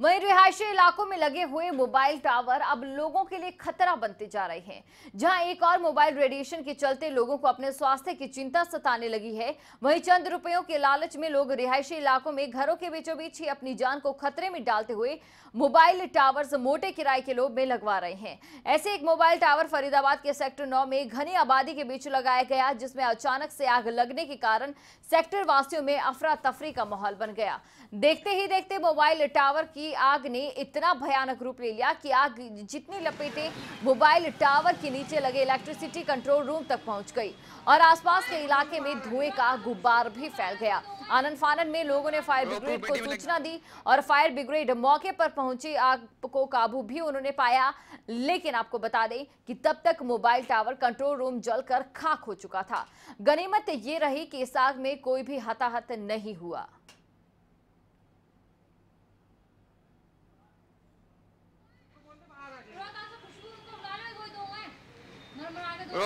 वहीं रिहायशी इलाकों में लगे हुए मोबाइल टावर अब लोगों के लिए खतरा बनते जा रहे हैं जहां एक और मोबाइल रेडिएशन के चलते लोगों को अपने स्वास्थ्य की चिंता सताने लगी है वहीं चंद रुपयों के लालच में लोग रिहायशी इलाकों में घरों के बीचों बीच ही अपनी जान को खतरे में डालते हुए मोबाइल टावर मोटे किराए के लोभ में लगवा रहे हैं ऐसे एक मोबाइल टावर फरीदाबाद के सेक्टर नौ में घनी आबादी के बीच लगाया गया जिसमें अचानक से आग लगने के कारण सेक्टर वासियों में अफरा तफरी का माहौल बन गया देखते ही देखते मोबाइल टावर की की आग ने इतना भयानक रूप ले लिया कि आग जितनी लपेटे मोबाइल टावर के नीचे लगे इलेक्ट्रिसिटी कंट्रोल रूम तक पहुंच गई और आसपास के इलाके में धुएं का गुब्बार भी फैल गया आनंद फानंद में लोगों ने फायर ब्रिगेड को सूचना दी और फायर ब्रिगेड मौके पर पहुंची आग को काबू भी उन्होंने पाया लेकिन आपको बता दें कि तब तक मोबाइल टावर कंट्रोल रूम जलकर खाक हो चुका था गनीमत ये रही कि इस आग में कोई भी हताहत नहीं हुआ तो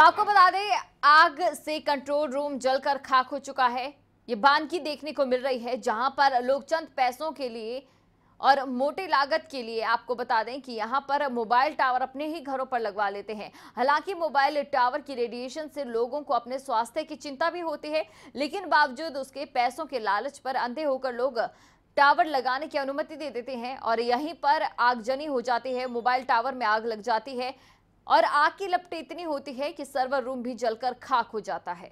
आपको बता दें आग से कंट्रोल रूम जलकर खाक हो चुका है ये बानकी देखने को मिल रही है जहां पर लोग चंद पैसों के लिए और मोटे लागत के लिए आपको बता दें कि यहां पर मोबाइल टावर अपने ही घरों पर लगवा लेते हैं हालांकि मोबाइल टावर की रेडिएशन से लोगों को अपने स्वास्थ्य की चिंता भी होती है लेकिन बावजूद उसके पैसों के लालच पर अंधे होकर लोग टावर लगाने की अनुमति दे देते हैं और यहीं पर आगजनी हो जाती है मोबाइल टावर में आग लग जाती है और आग की लपटे इतनी होती है कि सर्वर रूम भी जलकर खाक हो जाता है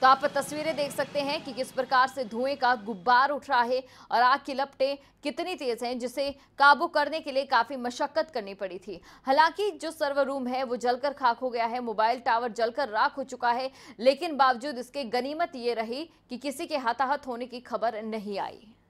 तो आप तस्वीरें देख सकते हैं कि किस प्रकार से धुएं का गुब्बार उठ रहा है और आग की लपटें कितनी तेज हैं जिसे काबू करने के लिए काफी मशक्कत करनी पड़ी थी हालांकि जो सर्वर रूम है वो जलकर खाक हो गया है मोबाइल टावर जलकर राख हो चुका है लेकिन बावजूद इसके गनीमत ये रही कि किसी के हताहत होने की खबर नहीं आई